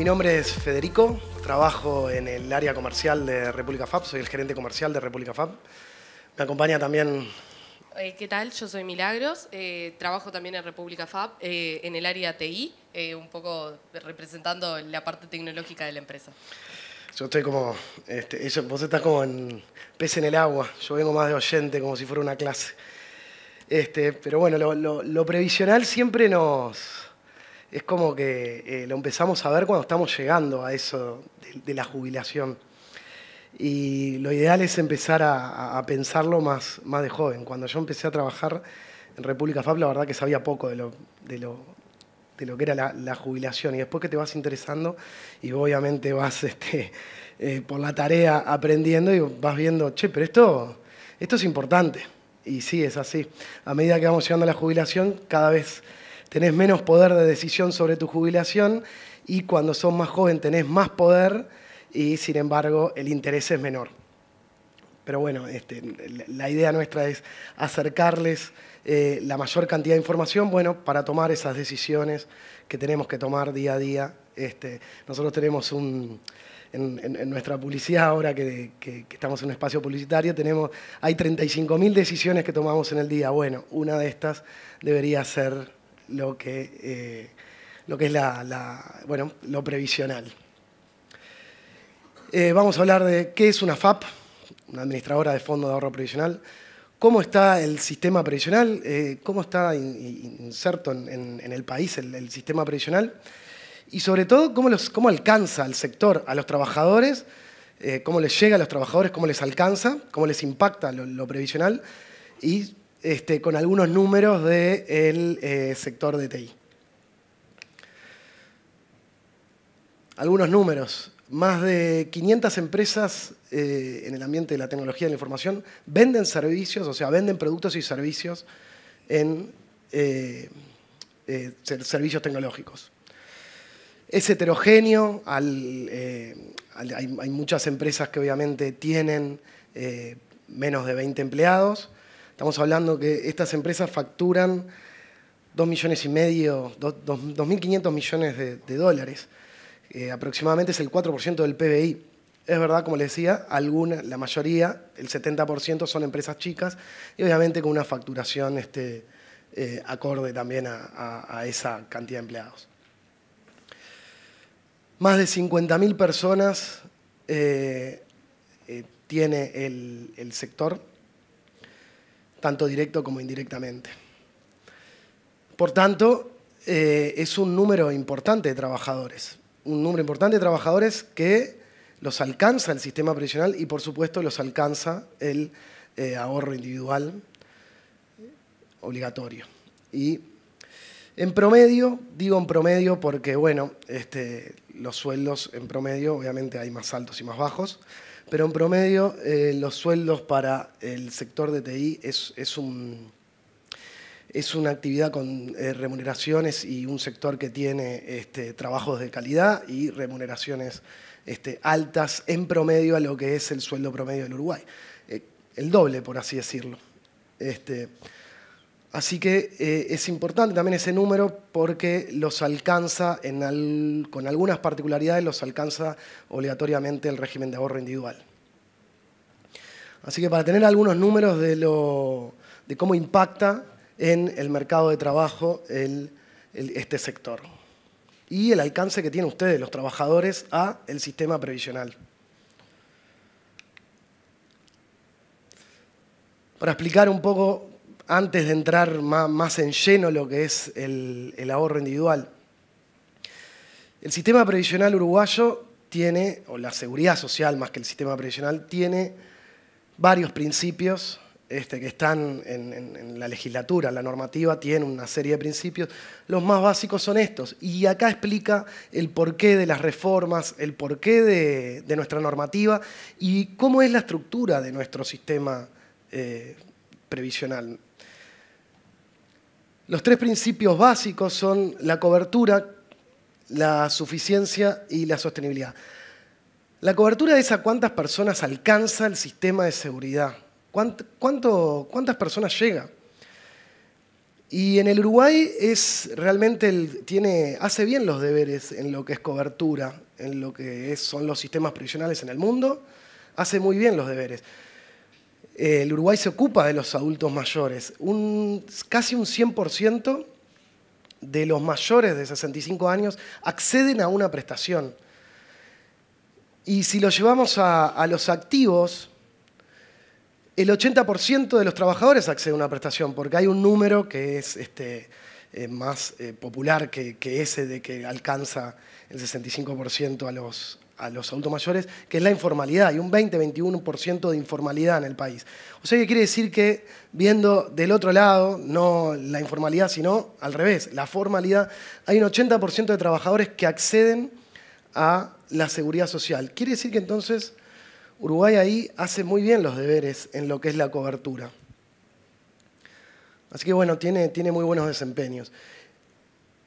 mi nombre es Federico, trabajo en el área comercial de República Fab, soy el gerente comercial de República Fab. Me acompaña también... Eh, ¿Qué tal? Yo soy Milagros, eh, trabajo también en República Fab, eh, en el área TI, un poco representando la parte tecnológica de la empresa. Yo estoy como, este, vos estás como en pez en el agua, yo vengo más de oyente, como si fuera una clase. Este, pero bueno, lo previsional siempre nos, es como que eh, lo empezamos a ver cuando estamos llegando a eso de, la jubilación. Y lo ideal es empezar a, pensarlo más, más de joven. Cuando yo empecé a trabajar en República Fab, la verdad que sabía poco de lo, de lo, de lo que era la, jubilación. Y después que te vas interesando y obviamente vas este, eh, por la tarea aprendiendo y vas viendo, che, pero esto, esto es importante. Y sí, es así. A medida que vamos llegando a la jubilación, cada vez tenés menos poder de decisión sobre tu jubilación y cuando sos más joven tenés más poder y sin embargo el interés es menor. Pero bueno, este, la idea nuestra es acercarles eh, la mayor cantidad de información bueno, para tomar esas decisiones que tenemos que tomar día a día. Este, nosotros tenemos un, en, nuestra publicidad ahora que, estamos en un espacio publicitario, tenemos, hay 35.000 decisiones que tomamos en el día. Bueno, una de estas debería ser lo que, eh, lo que es la, bueno, lo previsional. Eh, vamos a hablar de qué es una FAP, una administradora de fondo de ahorro previsional, cómo está el sistema previsional, eh, cómo está inserto en, el país el, sistema previsional y sobre todo cómo, cómo alcanza al sector, a los trabajadores, cómo les llega a los trabajadores, cómo les alcanza, cómo les impacta lo, lo previsional y este, con algunos números del eh, sector de TI. Algunos números. Más de 500 empresas eh, en el ambiente de la tecnología de la información venden servicios, o sea, venden productos y servicios en eh, servicios tecnológicos. Es heterogéneo, hay, muchas empresas que obviamente tienen menos de 20 empleados, Estamos hablando que estas empresas facturan 2 millones y medio, 2.500 millones de, dólares. Eh, aproximadamente es el 4% del PBI. Es verdad, como les decía, alguna, la mayoría, el 70% son empresas chicas y obviamente con una facturación este, eh, acorde también a, esa cantidad de empleados. Más de 50.000 personas eh, tiene el, el sector tanto directo como indirectamente. Por tanto, eh, es un número importante de trabajadores, un número importante de trabajadores que los alcanza el sistema previsional y por supuesto los alcanza el eh, ahorro individual obligatorio. Y en promedio, digo en promedio porque bueno, este, los sueldos en promedio obviamente hay más altos y más bajos, pero en promedio eh, los sueldos para el sector de TI es, un, es una actividad con eh, remuneraciones y un sector que tiene este, trabajos de calidad y remuneraciones este, altas en promedio a lo que es el sueldo promedio del Uruguay. Eh, el doble, por así decirlo. Este, Así que eh, es importante también ese número porque los alcanza, con algunas particularidades, los alcanza obligatoriamente el régimen de ahorro individual. Así que para tener algunos números de, cómo impacta en el mercado de trabajo este sector y el alcance que tienen ustedes, los trabajadores, a el sistema previsional. Para explicar un poco antes de entrar más, en lleno lo que es el, ahorro individual. El sistema previsional uruguayo tiene, o la seguridad social más que el sistema previsional, tiene varios principios este, que están en, la legislatura, la normativa tiene una serie de principios. Los más básicos son estos. Y acá explica el porqué de las reformas, el porqué de, nuestra normativa y cómo es la estructura de nuestro sistema eh, previsional. Los tres principios básicos son la cobertura, la suficiencia y la sostenibilidad. La cobertura es a cuántas personas alcanza el sistema de seguridad, cuántas personas llega. Y en el Uruguay es realmente tiene, hace bien los deberes en lo que es cobertura, en lo que son los sistemas previsionales en el mundo, hace muy bien los deberes. Eh, el Uruguay se ocupa de los adultos mayores. Un, casi un 100% de los mayores de 65 años acceden a una prestación. Y si lo llevamos a, los activos, el 80% de los trabajadores accede a una prestación, porque hay un número que es este, eh, más eh, popular que, que, ese de que alcanza el 65% a los, a los adultos mayores, que es la informalidad. Hay un 20-21% de informalidad en el país. O sea que quiere decir que viendo del otro lado, no la informalidad, sino al revés, la formalidad, hay un 80% de trabajadores que acceden a la seguridad social. Quiere decir que entonces Uruguay ahí hace muy bien los deberes en lo que es la cobertura. Así que bueno, tiene, tiene muy buenos desempeños.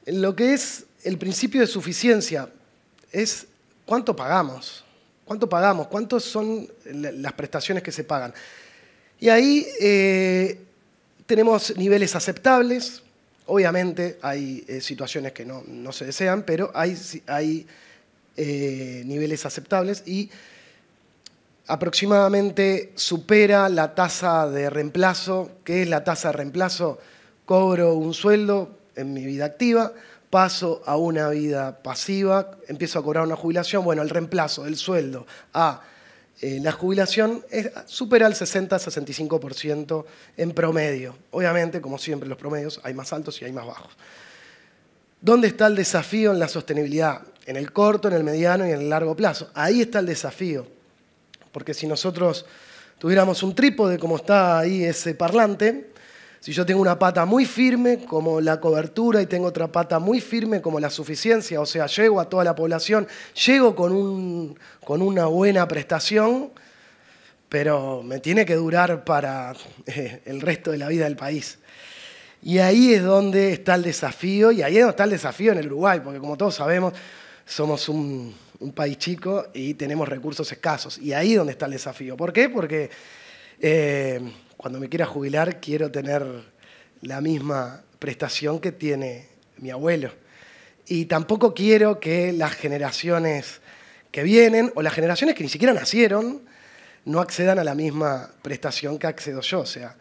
lo que es el principio de suficiencia, es ¿Cuánto pagamos? ¿Cuánto pagamos? ¿Cuántas son las prestaciones que se pagan? Y ahí eh, tenemos niveles aceptables. Obviamente hay eh, situaciones que no, se desean, pero hay, eh, niveles aceptables y aproximadamente supera la tasa de reemplazo. ¿Qué es la tasa de reemplazo? Cobro un sueldo en mi vida activa paso a una vida pasiva, empiezo a cobrar una jubilación, bueno, el reemplazo del sueldo a eh, la jubilación es, supera el 60-65% en promedio. Obviamente, como siempre, los promedios hay más altos y hay más bajos. ¿Dónde está el desafío en la sostenibilidad? En el corto, en el mediano y en el largo plazo. Ahí está el desafío. Porque si nosotros tuviéramos un trípode como está ahí ese parlante, si yo tengo una pata muy firme como la cobertura y tengo otra pata muy firme como la suficiencia, o sea, llego a toda la población, llego con, un, con una buena prestación, pero me tiene que durar para eh, el resto de la vida del país. Y ahí es donde está el desafío, y ahí es donde está el desafío en el Uruguay, porque como todos sabemos, somos un, país chico y tenemos recursos escasos. Y ahí es donde está el desafío. ¿Por qué? Porque eh, cuando me quiera jubilar quiero tener la misma prestación que tiene mi abuelo. Y tampoco quiero que las generaciones que vienen o las generaciones que ni siquiera nacieron no accedan a la misma prestación que accedo yo. sea,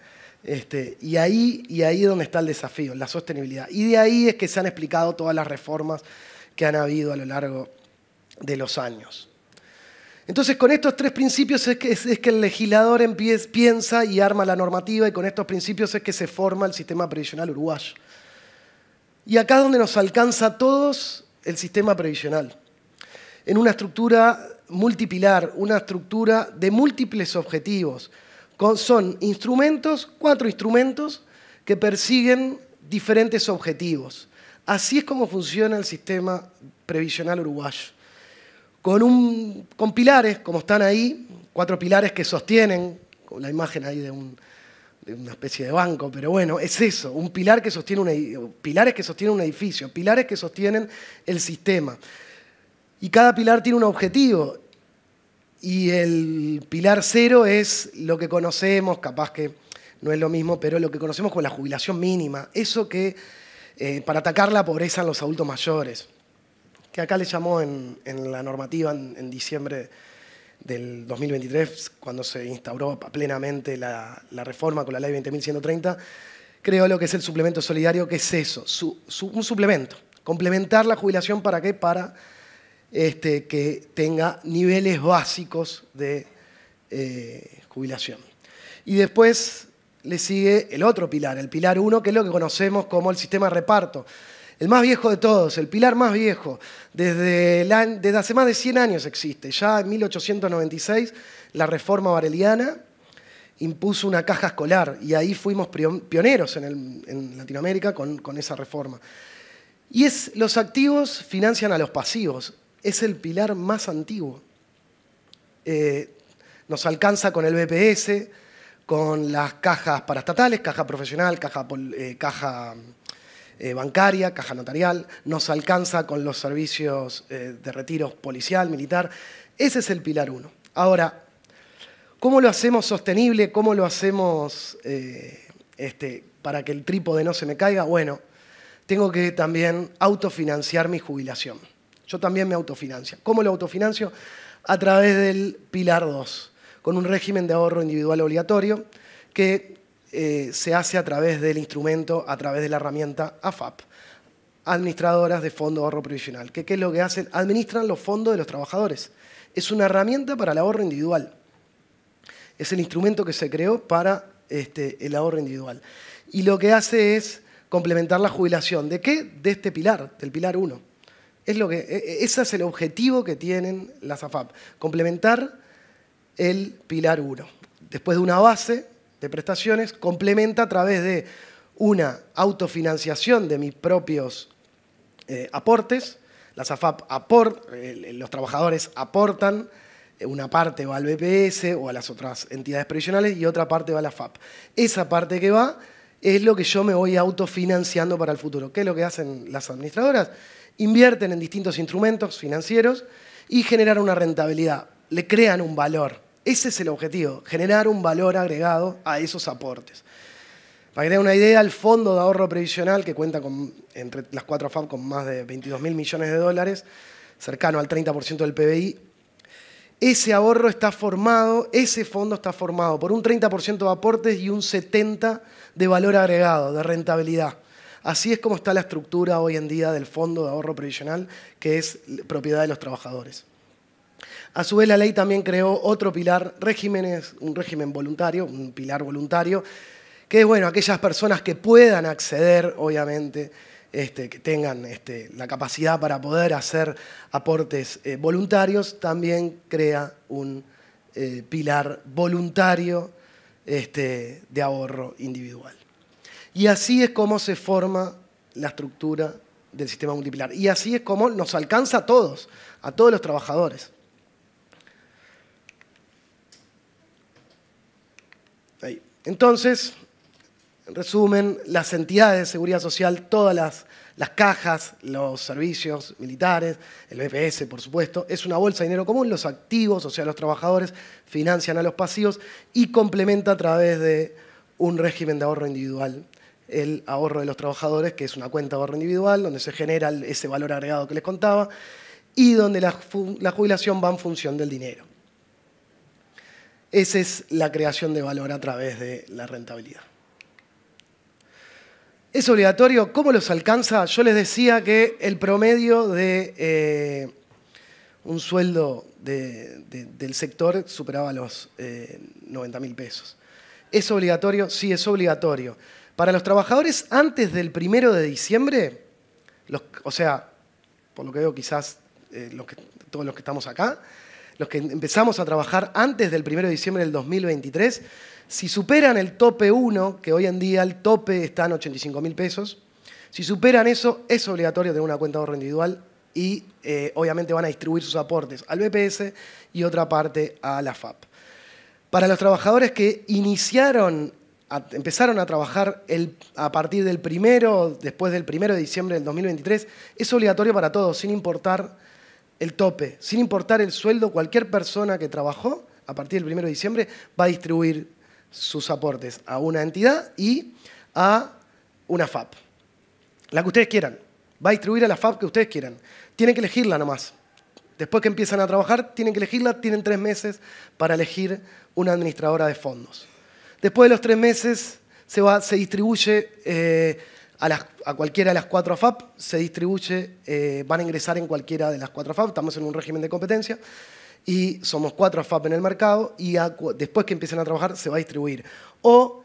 este, y, ahí, y ahí es donde está el desafío, la sostenibilidad. Y de ahí es que se han explicado todas las reformas que han habido a lo largo de los años. Entonces, con estos tres principios es que, el legislador piensa y arma la normativa y con estos principios es que se forma el sistema previsional uruguayo. Y acá es donde nos alcanza a todos el sistema previsional. En una estructura multipilar, una estructura de múltiples objetivos. son instrumentos, cuatro instrumentos, que persiguen diferentes objetivos. Así es como funciona el sistema previsional uruguayo con, un, con pilares, como están ahí, cuatro pilares que sostienen, con la imagen ahí de, una especie de banco, pero bueno, es eso, un pilar que sostiene un, pilares que sostienen un edificio, pilares que sostienen el sistema. Y cada pilar tiene un objetivo. Y el pilar cero es lo que conocemos, capaz que no es lo mismo, pero lo que conocemos con la jubilación mínima, eso que eh, para atacar la pobreza en los adultos mayores que acá le llamó en, la normativa en, diciembre del 2023, cuando se instauró plenamente la, reforma con la ley 20.130, creo lo que es el suplemento solidario, que es eso, un suplemento, complementar la jubilación para qué, para este, que tenga niveles básicos de eh, jubilación. Y después le sigue el otro pilar, el pilar 1, que es lo que conocemos como el sistema de reparto. El más viejo de todos, el pilar más viejo, desde, hace más de 100 años existe. Ya en 1896, la reforma bareliana impuso una caja escolar y ahí fuimos pioneros en, Latinoamérica con, esa reforma. Y es, los activos financian a los pasivos, es el pilar más antiguo. Eh, nos alcanza con el BPS, con las cajas estatales, caja profesional, caja, eh, caja eh, bancaria, caja notarial, nos alcanza con los servicios eh, de retiro policial, militar. Ese es el pilar uno. Ahora, ¿cómo lo hacemos sostenible? ¿Cómo lo hacemos eh, este, para que el trípode no se me caiga? Bueno, tengo que también autofinanciar mi jubilación. Yo también me autofinancio. ¿Cómo lo autofinancio? A través del pilar 2, con un régimen de ahorro individual obligatorio que eh, se hace a través del instrumento, a través de la herramienta AFAP, Administradoras de Fondo de Ahorro Provisional. ¿Qué, ¿Qué es lo que hacen? Administran los fondos de los trabajadores. Es una herramienta para el ahorro individual. Es el instrumento que se creó para este, el ahorro individual. Y lo que hace es complementar la jubilación. ¿De qué? De este pilar, del pilar 1. Es lo que, e, e, ese es el objetivo que tienen las AFAP, complementar el pilar 1. Después de una base de prestaciones complementa a través de una autofinanciación de mis propios eh, aportes. Las AFAP los trabajadores aportan, eh, una parte va al BPS o a las otras entidades previsionales y otra parte va a la FAP. Esa parte que va es lo que yo me voy autofinanciando para el futuro. ¿Qué es lo que hacen las administradoras? Invierten en distintos instrumentos financieros y generan una rentabilidad, le crean un valor ese es el objetivo, generar un valor agregado a esos aportes. Para que una idea, el fondo de ahorro previsional, que cuenta con, entre las cuatro FAB con más de 22 mil millones de dólares, cercano al 30% del PBI, ese ahorro está formado, ese fondo está formado por un 30% de aportes y un 70% de valor agregado, de rentabilidad. Así es como está la estructura hoy en día del fondo de ahorro previsional, que es propiedad de los trabajadores. A su vez, la ley también creó otro pilar, regímenes, un régimen voluntario, un pilar voluntario, que es, bueno, aquellas personas que puedan acceder, obviamente, este, que tengan este, la capacidad para poder hacer aportes eh, voluntarios, también crea un eh, pilar voluntario este, de ahorro individual. Y así es como se forma la estructura del sistema multipilar. Y así es como nos alcanza a todos, a todos los trabajadores. Entonces, en resumen, las entidades de seguridad social, todas las, cajas, los servicios militares, el BPS, por supuesto, es una bolsa de dinero común. Los activos, o sea, los trabajadores, financian a los pasivos y complementa a través de un régimen de ahorro individual el ahorro de los trabajadores, que es una cuenta de ahorro individual, donde se genera ese valor agregado que les contaba, y donde la jubilación va en función del dinero. Esa es la creación de valor a través de la rentabilidad. ¿Es obligatorio? ¿Cómo los alcanza? Yo les decía que el promedio de eh, un sueldo del sector superaba los 90 eh, mil pesos. ¿Es obligatorio? Sí, es obligatorio. Para los trabajadores antes del primero de diciembre, o sea, por lo que veo quizás eh, todos los que estamos acá, los que empezamos a trabajar antes del 1 de diciembre del 2023, si superan el tope 1, que hoy en día el tope está en 85 mil pesos, si superan eso, es obligatorio tener una cuenta de ahorro individual y eh, obviamente van a distribuir sus aportes al BPS y otra parte a la FAP. Para los trabajadores que iniciaron, empezaron a trabajar a partir del primero, después del primero de diciembre del 2023, es obligatorio para todos, sin importar el tope, sin importar el sueldo, cualquier persona que trabajó a partir del 1 de diciembre va a distribuir sus aportes a una entidad y a una FAP. La que ustedes quieran. Va a distribuir a la FAP que ustedes quieran. Tienen que elegirla nomás. Después que empiezan a trabajar, tienen que elegirla, tienen tres meses para elegir una administradora de fondos. Después de los tres meses se, distribuye eh, a, cualquiera de las cuatro FAP se distribuye, eh, van a ingresar en cualquiera de las cuatro FAP estamos en un régimen de competencia, y somos cuatro FAP en el mercado, y después que empiecen a trabajar se va a distribuir. O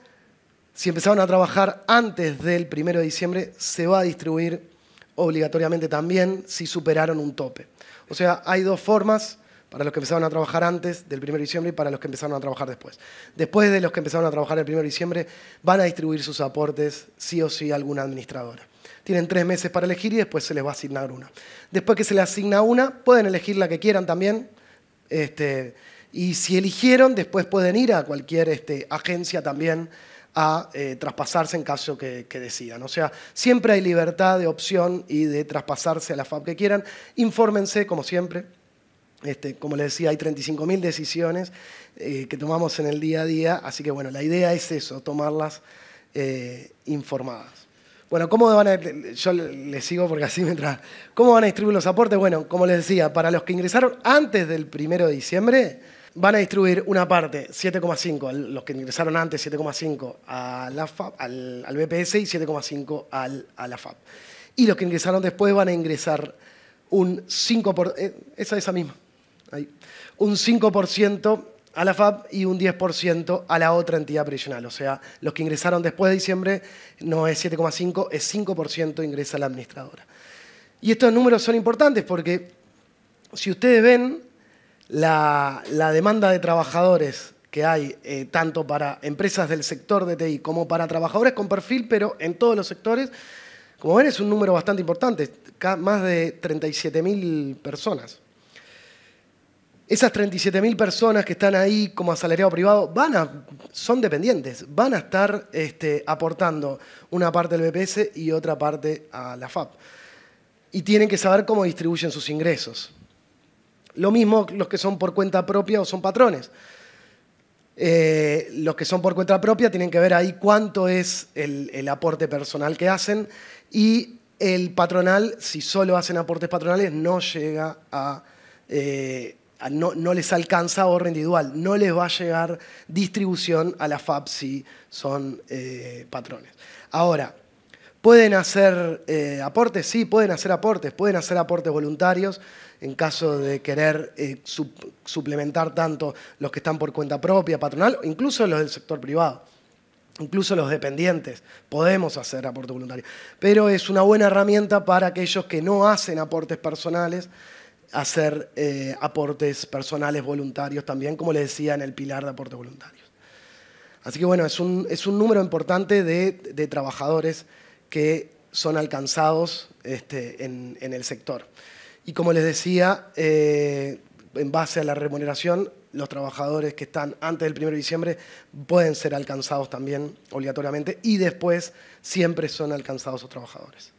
si empezaron a trabajar antes del primero de diciembre, se va a distribuir obligatoriamente también si superaron un tope. O sea, hay dos formas para los que empezaron a trabajar antes del 1 de diciembre y para los que empezaron a trabajar después. Después de los que empezaron a trabajar el 1 de diciembre, van a distribuir sus aportes sí o sí a alguna administradora. Tienen tres meses para elegir y después se les va a asignar una. Después que se les asigna una, pueden elegir la que quieran también. Este, y si eligieron, después pueden ir a cualquier este, agencia también a eh, traspasarse en caso que, decidan. O sea, siempre hay libertad de opción y de traspasarse a la FAB que quieran. Infórmense, como siempre, este, como les decía, hay 35.000 decisiones eh, que tomamos en el día a día, así que bueno, la idea es eso, tomarlas eh, informadas. Bueno, ¿cómo van a, yo les sigo porque así mientras, ¿cómo van a distribuir los aportes? Bueno, como les decía, para los que ingresaron antes del 1 de diciembre, van a distribuir una parte, 7,5, los que ingresaron antes, 7,5 a la al, BPS y 7,5 a la FAP. Y los que ingresaron después van a ingresar un 5%, por, eh, esa, esa misma, un 5% a la FAP y un 10% a la otra entidad previsional. O sea, los que ingresaron después de diciembre no es 7,5, es 5% ingresa la administradora. Y estos números son importantes porque si ustedes ven la, demanda de trabajadores que hay eh, tanto para empresas del sector de TI como para trabajadores con perfil, pero en todos los sectores, como ven es un número bastante importante, más de 37.000 personas. Esas 37.000 personas que están ahí como asalariado privado van a, son dependientes, van a estar este, aportando una parte al BPS y otra parte a la FAP. Y tienen que saber cómo distribuyen sus ingresos. Lo mismo los que son por cuenta propia o son patrones. Eh, los que son por cuenta propia tienen que ver ahí cuánto es el, aporte personal que hacen y el patronal, si solo hacen aportes patronales, no llega a... Eh, no, les alcanza ahorro individual, no les va a llegar distribución a la FAP si son eh, patrones. Ahora, ¿pueden hacer eh, aportes? Sí, pueden hacer aportes, pueden hacer aportes voluntarios en caso de querer eh, suplementar tanto los que están por cuenta propia, patronal, incluso los del sector privado, incluso los dependientes, podemos hacer aportes voluntarios. Pero es una buena herramienta para aquellos que no hacen aportes personales hacer eh, aportes personales voluntarios también, como les decía en el pilar de aportes voluntarios. Así que bueno, es un, número importante de, trabajadores que son alcanzados este, en, el sector. Y como les decía, eh, en base a la remuneración, los trabajadores que están antes del 1 de diciembre pueden ser alcanzados también obligatoriamente y después siempre son alcanzados los trabajadores.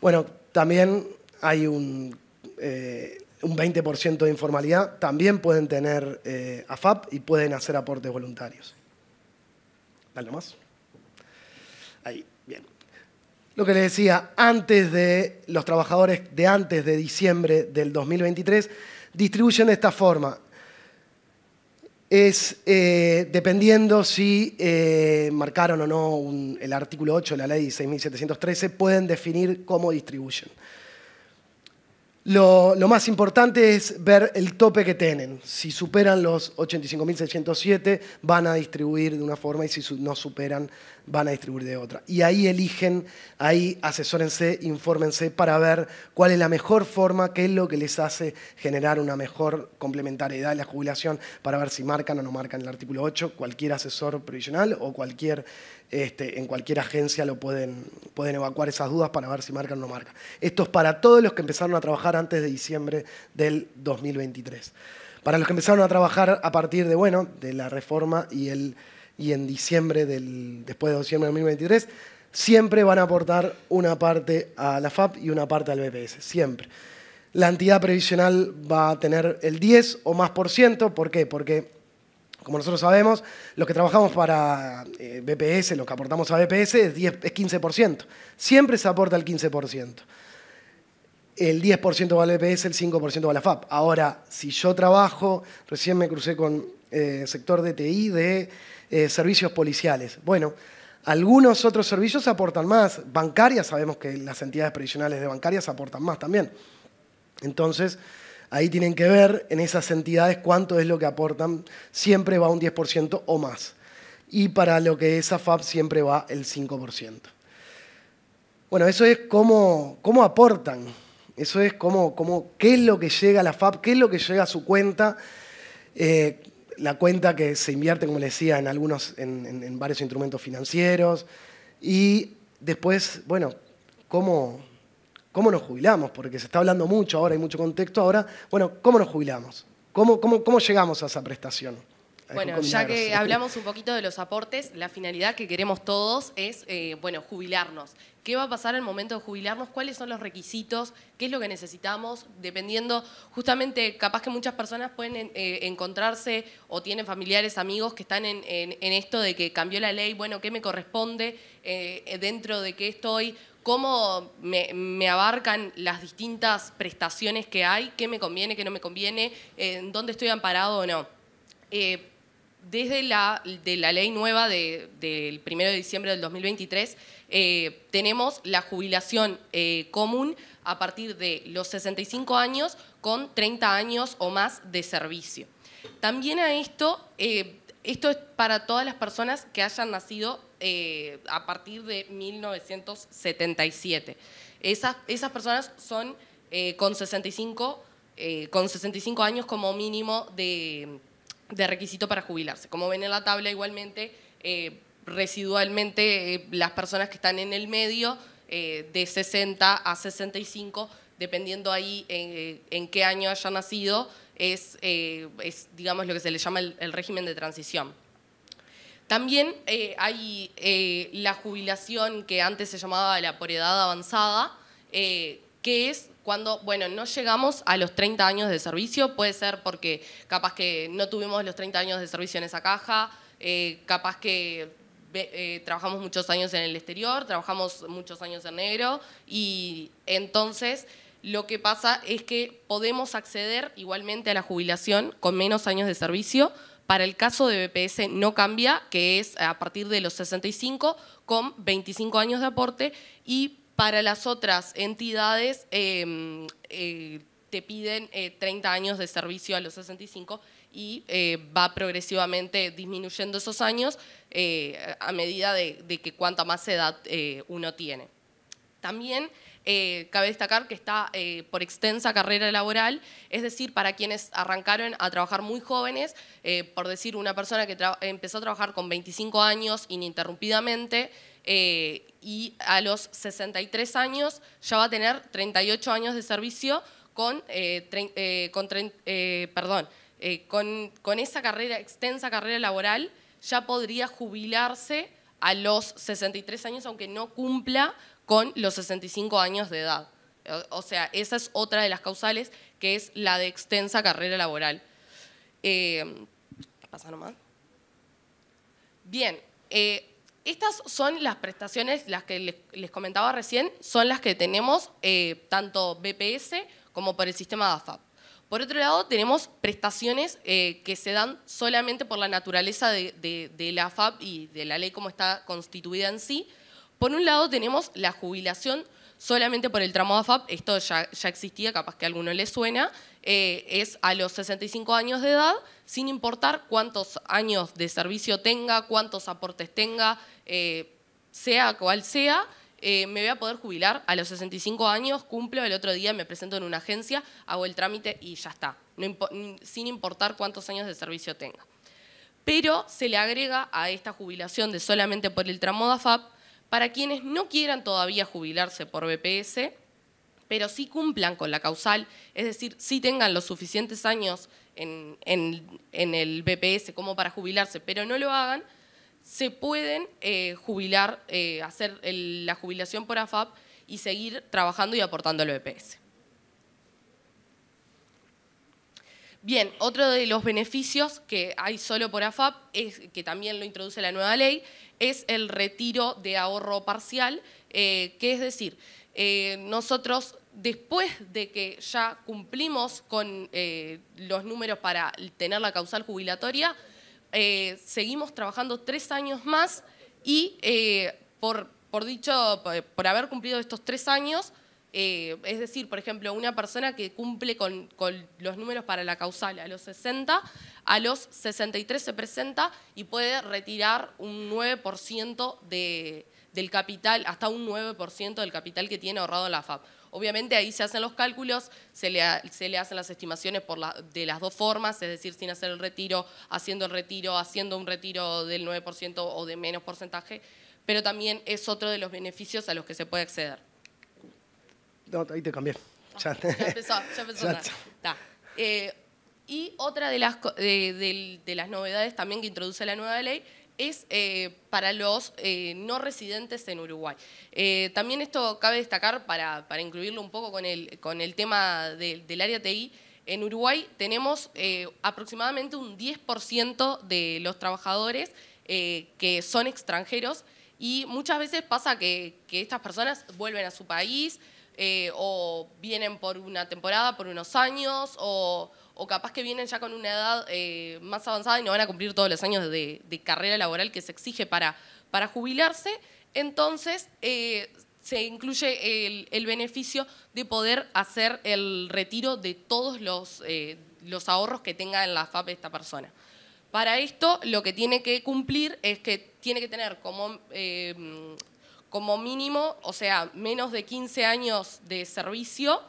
Bueno, también hay un eh, un 20% de informalidad, también pueden tener eh, AFAP y pueden hacer aportes voluntarios. Dale más. Ahí, bien. Lo que les decía, antes de los trabajadores de antes de diciembre del 2023 distribuyen de esta forma. Es eh, dependiendo si marcaron o no el artículo 8 de la ley 6.713, pueden definir cómo distribuyen. Lo, más importante es ver el tope que tienen. Si superan los 85.607, van a distribuir de una forma y si no superan, van a distribuir de otra. Y ahí eligen, ahí asesórense, infórmense para ver cuál es la mejor forma, qué es lo que les hace generar una mejor complementariedad en la jubilación, para ver si marcan o no marcan el artículo 8. Cualquier asesor provisional o cualquier, este, en cualquier agencia lo pueden, pueden evacuar esas dudas para ver si marcan o no marcan. Esto es para todos los que empezaron a trabajar antes de diciembre del 2023. Para los que empezaron a trabajar a partir de, bueno, de la reforma y, el, y en diciembre del, después de diciembre del 2023, siempre van a aportar una parte a la FAP y una parte al BPS, siempre. La entidad previsional va a tener el 10 o más por ciento, ¿por qué? Porque, como nosotros sabemos, los que trabajamos para eh, BPS, los que aportamos a BPS es, 10, es 15%, siempre se aporta el 15% el 10% va al EPS, el 5% va a la FAP. Ahora, si yo trabajo, recién me crucé con eh, sector de TI de eh, servicios policiales. Bueno, algunos otros servicios aportan más. Bancarias, sabemos que las entidades previsionales de bancarias aportan más también. Entonces, ahí tienen que ver en esas entidades cuánto es lo que aportan. Siempre va un 10% o más. Y para lo que es AFAP siempre va el 5%. Bueno, eso es cómo, cómo aportan. Eso es como, qué es lo que llega a la FAP, qué es lo que llega a su cuenta. Eh, la cuenta que se invierte, como les decía, en, algunos, en, varios instrumentos financieros. Y después, bueno, ¿cómo, nos jubilamos, porque se está hablando mucho ahora, hay mucho contexto ahora. Bueno, ¿cómo nos jubilamos? cómo llegamos a esa prestación? Bueno, ya que hablamos un poquito de los aportes, la finalidad que queremos todos es, eh, bueno, jubilarnos. ¿Qué va a pasar al momento de jubilarnos? ¿Cuáles son los requisitos? ¿Qué es lo que necesitamos? Dependiendo, justamente, capaz que muchas personas pueden eh, encontrarse o tienen familiares, amigos que están en, esto de que cambió la ley, bueno, ¿qué me corresponde? Eh, ¿Dentro de qué estoy? ¿Cómo me, abarcan las distintas prestaciones que hay? ¿Qué me conviene, qué no me conviene? ¿En dónde estoy amparado o no? Eh, desde la, de la ley nueva del de, de 1 de diciembre del 2023, eh, tenemos la jubilación eh, común a partir de los 65 años con 30 años o más de servicio. También a esto, eh, esto es para todas las personas que hayan nacido a partir de 1977. Esas, esas personas son con 65, con 65 años como mínimo de de requisito para jubilarse. Como ven en la tabla, igualmente, eh, residualmente eh, las personas que están en el medio, eh, de 60 a 65, dependiendo ahí en, qué año haya nacido, es, digamos, lo que se le llama el, el régimen de transición. También hay la jubilación que antes se llamaba la por edad avanzada, que es cuando, bueno, no llegamos a los 30 años de servicio, puede ser porque capaz que no tuvimos los 30 años de servicio en esa caja, eh, capaz que eh, trabajamos muchos años en el exterior, trabajamos muchos años en negro y entonces lo que pasa es que podemos acceder igualmente a la jubilación con menos años de servicio. Para el caso de BPS no cambia, que es a partir de los 65 con 25 años de aporte y para las otras entidades em, eh, te piden 30 eh, años de servicio a los 65 y eh, va progresivamente disminuyendo esos años a medida de, de, que cuanta más edad uno tiene. También eh, cabe destacar que está eh, por extensa carrera laboral, es decir, para quienes arrancaron a trabajar muy jóvenes, eh, por decir una persona que empezó a trabajar con 25 años ininterrumpidamente y a los 63 años ya va a tener 38 años de servicio con, perdón, con, con esa carrera, extensa carrera laboral, ya podría jubilarse a los 63 años, aunque no cumpla con los 65 años de edad. O sea, esa es otra de las causales, que es la de extensa carrera laboral. Eh, pasa nomás. Bien, eh, estas son las prestaciones, las que les, comentaba recién, son las que tenemos eh, tanto BPS como por el sistema AFAP, Por otro lado, tenemos prestaciones que se dan solamente por la naturaleza de, de, la AFAP y de la ley como está constituida en sí, por un lado tenemos la jubilación solamente por el tramo de AFAP, esto ya, existía, capaz que a alguno le suena, eh, es a los 65 años de edad, sin importar cuántos años de servicio tenga, cuántos aportes tenga, eh, sea cual sea, eh, me voy a poder jubilar a los 65 años, cumplo, el otro día me presento en una agencia, hago el trámite y ya está, sin importar cuántos años de servicio tenga. Pero se le agrega a esta jubilación de solamente por el tramo de AFAP para quienes no quieran todavía jubilarse por BPS, pero sí cumplan con la causal, es decir, sí tengan los suficientes años en, el BPS como para jubilarse, pero no lo hagan, se pueden eh, jubilar, eh, hacer la jubilación por AFAP y seguir trabajando y aportando al BPS. Bien, otro de los beneficios que hay solo por AFAP, que también lo introduce la nueva ley, es el retiro de ahorro parcial, eh, que es decir, eh, nosotros después de que ya cumplimos con eh, los números para tener la causal jubilatoria, seguimos trabajando tres años más y por, dicho, por haber cumplido estos tres años, eh, es decir, por ejemplo, una persona que cumple con, los números para la causal a los 60, a los 63 se presenta y puede retirar un 9% del capital, hasta un 9% del capital que tiene ahorrado la FAP. Obviamente ahí se hacen los cálculos, se le, hacen las estimaciones de las dos formas, es decir, sin hacer el retiro, haciendo el retiro, haciendo un retiro del 9% o de menos porcentaje, pero también es otro de los beneficios a los que se puede acceder. No, ahí te cambié. Ah, ya, empezó, Da. Eh, y otra de las, de, las novedades también que introduce la nueva ley es eh, para los eh, no residentes en Uruguay. también esto cabe destacar para, incluirlo un poco con el, con el tema del área TI. En Uruguay tenemos aproximadamente un 10% de los trabajadores que son extranjeros y muchas veces pasa que estas personas vuelven a su país, eh, o vienen por una temporada, por unos años, o, capaz que vienen ya con una edad eh, más avanzada y no van a cumplir todos los años de, carrera laboral que se exige para, para jubilarse, entonces eh, se incluye el, beneficio de poder hacer el retiro de todos los, los ahorros que tenga en la FAP esta persona. Para esto lo que tiene que cumplir es que tiene que tener como como mínimo, o sea, menos de 15 años de servicio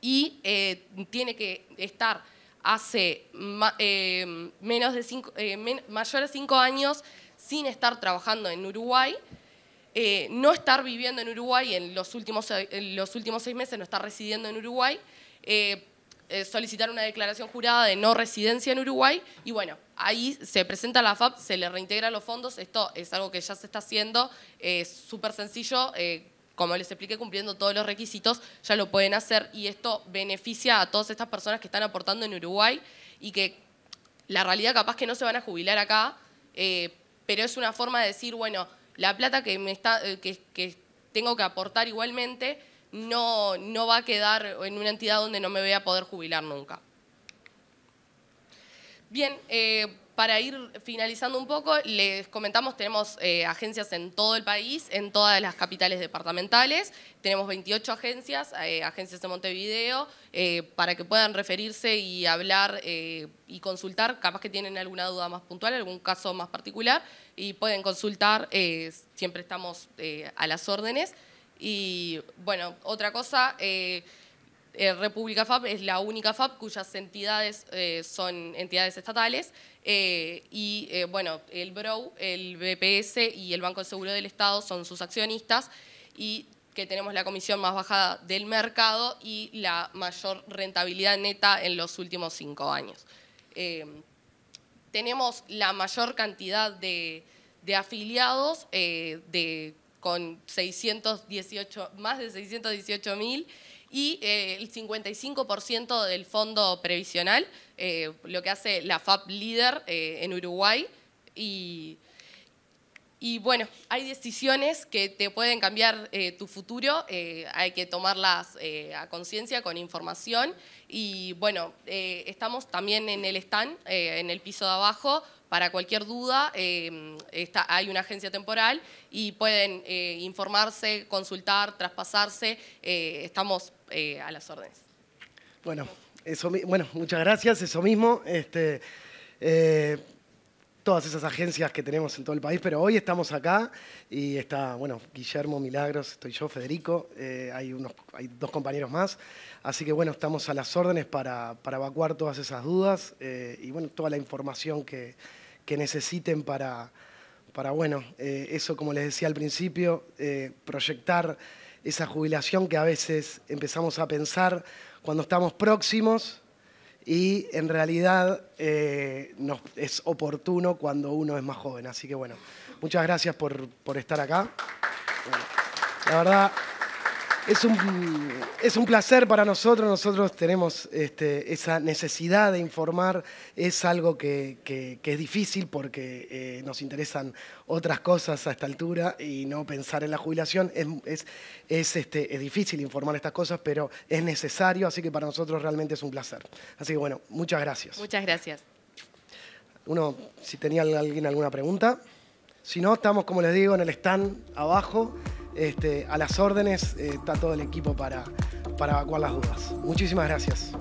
y eh, tiene que estar hace eh, menos de cinco, eh, mayores 5 años sin estar trabajando en Uruguay, no estar viviendo en Uruguay en los últimos, 6 los últimos seis meses, no estar residiendo en Uruguay, eh, solicitar una declaración jurada de no residencia en Uruguay y bueno, ahí se presenta la FAP, se le reintegra los fondos, esto es algo que ya se está haciendo, eh, es súper sencillo, eh, como les expliqué, cumpliendo todos los requisitos, ya lo pueden hacer y esto beneficia a todas estas personas que están aportando en Uruguay y que la realidad capaz que no se van a jubilar acá, pero es una forma de decir, bueno, la plata que, me está, que tengo que aportar igualmente no, no va a quedar en una entidad donde no me voy a poder jubilar nunca. Bien, eh, para ir finalizando un poco, les comentamos, tenemos eh, agencias en todo el país, en todas las capitales departamentales, tenemos 28 agencias, eh, agencias de Montevideo, para que puedan referirse y hablar y consultar, capaz que tienen alguna duda más puntual, algún caso más particular, y pueden consultar, siempre estamos a las órdenes. Y bueno, otra cosa, eh, eh, República FAP es la única FAP cuyas entidades eh, son entidades estatales y bueno, el Bro el BPS y el Banco de Seguro del Estado son sus accionistas y que tenemos la comisión más bajada del mercado y la mayor rentabilidad neta en los últimos cinco años. tenemos la mayor cantidad de afiliados de con 618, más de 618.000 y eh, el 55% del fondo previsional, eh, lo que hace la FAP líder eh, en Uruguay. y, bueno, hay decisiones que te pueden cambiar tu futuro, hay que tomarlas a conciencia, con información. Y bueno, estamos también en el stand, en el piso de abajo, para cualquier duda, em, hay una agencia temporal y pueden eh, informarse, consultar, traspasarse. Eh, estamos eh, a las órdenes. Bueno, eso, bueno, muchas gracias. Eso mismo. Este, todas esas agencias que tenemos en todo el país, pero hoy estamos acá y está, bueno, Guillermo, Milagros, estoy yo, Federico, hay, unos, hay dos compañeros más, así que bueno, estamos a las órdenes para, evacuar todas esas dudas y bueno, toda la información que, que necesiten para, para bueno, eh, eso como les decía al principio, eh, proyectar esa jubilación que a veces empezamos a pensar cuando estamos próximos y en realidad eh, es oportuno cuando uno es más joven. Así que bueno, muchas gracias por, estar acá. la verdad es un, placer para nosotros, nosotros tenemos este, esa necesidad de informar, es algo que, es difícil porque eh, nos interesan otras cosas a esta altura y no pensar en la jubilación, es, es, este, es difícil informar estas cosas, pero es necesario, así que para nosotros realmente es un placer. Así que bueno, muchas gracias. Muchas gracias. Uno, si tenía alguien alguna pregunta, si no, estamos como les digo en el stand abajo. Este, a las órdenes eh, está todo el equipo para, para evacuar las dudas. Muchísimas gracias.